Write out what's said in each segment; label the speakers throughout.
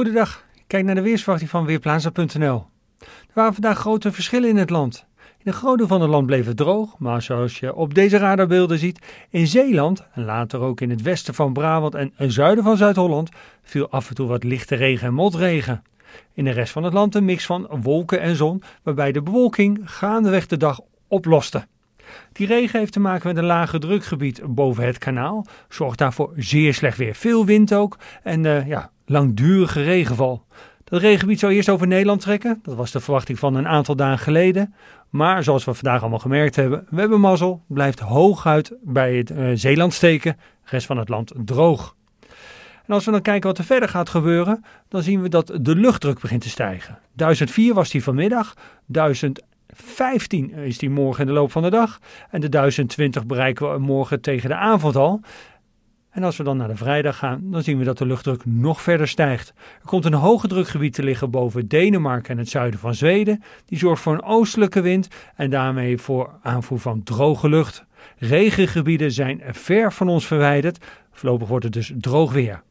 Speaker 1: Goedendag, kijk naar de weersverwachting van Weerplaza.nl. Er waren vandaag grote verschillen in het land. In de grote van het land bleef het droog, maar zoals je op deze radarbeelden ziet, in Zeeland en later ook in het westen van Brabant en het zuiden van Zuid-Holland viel af en toe wat lichte regen en motregen. In de rest van het land een mix van wolken en zon, waarbij de bewolking gaandeweg de dag oploste. Die regen heeft te maken met een lage drukgebied boven het kanaal, zorgt daarvoor zeer slecht weer, veel wind ook en eh, ja, langdurige regenval. Dat regengebied zou eerst over Nederland trekken. Dat was de verwachting van een aantal dagen geleden. Maar zoals we vandaag allemaal gemerkt hebben, we hebben mazzel. Blijft hooguit bij het eh, Zeeland steken. De rest van het land droog. En als we dan kijken wat er verder gaat gebeuren, dan zien we dat de luchtdruk begint te stijgen. 1004 was die vanmiddag, 1015 is die morgen in de loop van de dag en de 1020 bereiken we morgen tegen de avond al. En als we dan naar de vrijdag gaan, dan zien we dat de luchtdruk nog verder stijgt. Er komt een hoge drukgebied te liggen boven Denemarken en het zuiden van Zweden. Die zorgt voor een oostelijke wind en daarmee voor aanvoer van droge lucht. Regengebieden zijn ver van ons verwijderd. Voorlopig wordt het dus droog weer.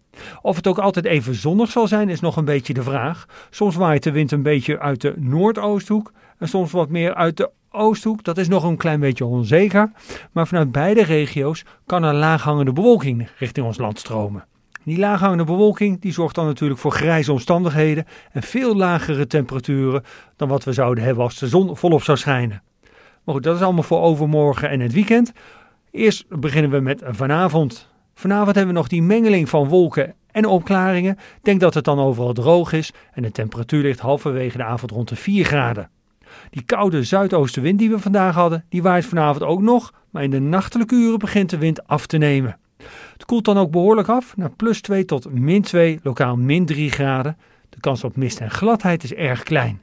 Speaker 1: Of het ook altijd even zonnig zal zijn, is nog een beetje de vraag. Soms waait de wind een beetje uit de noordoosthoek en soms wat meer uit de Oosthoek, dat is nog een klein beetje onzeker. Maar vanuit beide regio's kan er laaghangende bewolking richting ons land stromen. Die laaghangende bewolking die zorgt dan natuurlijk voor grijze omstandigheden en veel lagere temperaturen dan wat we zouden hebben als de zon volop zou schijnen. Maar goed, dat is allemaal voor overmorgen en het weekend. Eerst beginnen we met vanavond. Vanavond hebben we nog die mengeling van wolken en opklaringen. Denk dat het dan overal droog is en de temperatuur ligt halverwege de avond rond de 4 graden. Die koude zuidoostenwind die we vandaag hadden, die waait vanavond ook nog, maar in de nachtelijke uren begint de wind af te nemen. Het koelt dan ook behoorlijk af naar plus 2 tot min 2, lokaal min 3 graden. De kans op mist en gladheid is erg klein.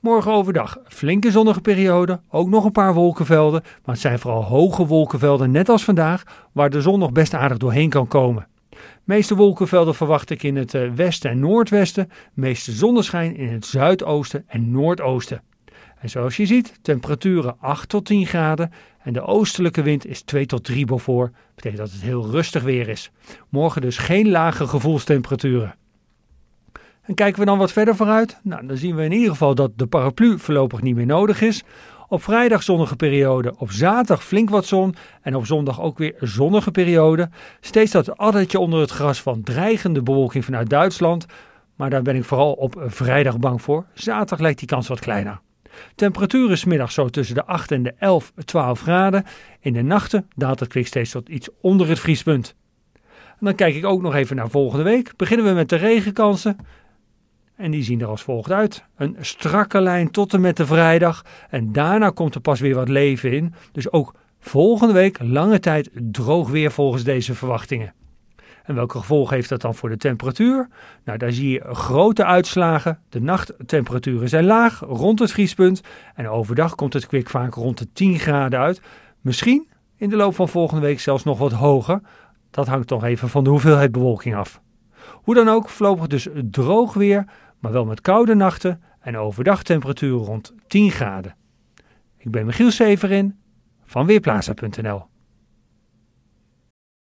Speaker 1: Morgen overdag flinke zonnige periode, ook nog een paar wolkenvelden, maar het zijn vooral hoge wolkenvelden net als vandaag, waar de zon nog best aardig doorheen kan komen meeste wolkenvelden verwacht ik in het eh, westen en noordwesten, meeste zonneschijn in het zuidoosten en noordoosten. En zoals je ziet, temperaturen 8 tot 10 graden en de oostelijke wind is 2 tot 3 bovoor. Betekent dat het heel rustig weer is. Morgen dus geen lage gevoelstemperaturen. En kijken we dan wat verder vooruit? Nou, dan zien we in ieder geval dat de paraplu voorlopig niet meer nodig is. Op vrijdag zonnige periode, op zaterdag flink wat zon en op zondag ook weer zonnige periode. Steeds dat addertje onder het gras van dreigende bewolking vanuit Duitsland. Maar daar ben ik vooral op vrijdag bang voor. Zaterdag lijkt die kans wat kleiner. Temperaturen is middag zo tussen de 8 en de 11, 12 graden. In de nachten daalt het kwik steeds tot iets onder het vriespunt. dan kijk ik ook nog even naar volgende week. Beginnen we met de regenkansen. En die zien er als volgt uit. Een strakke lijn tot en met de vrijdag. En daarna komt er pas weer wat leven in. Dus ook volgende week lange tijd droog weer volgens deze verwachtingen. En welke gevolgen heeft dat dan voor de temperatuur? Nou, daar zie je grote uitslagen. De nachttemperaturen zijn laag, rond het vriespunt. En overdag komt het kwik vaak rond de 10 graden uit. Misschien in de loop van volgende week zelfs nog wat hoger. Dat hangt toch even van de hoeveelheid bewolking af. Hoe dan ook, voorlopig dus droog weer maar wel met koude nachten en overdag temperaturen rond 10 graden. Ik ben Michiel Severin van Weerplaza.nl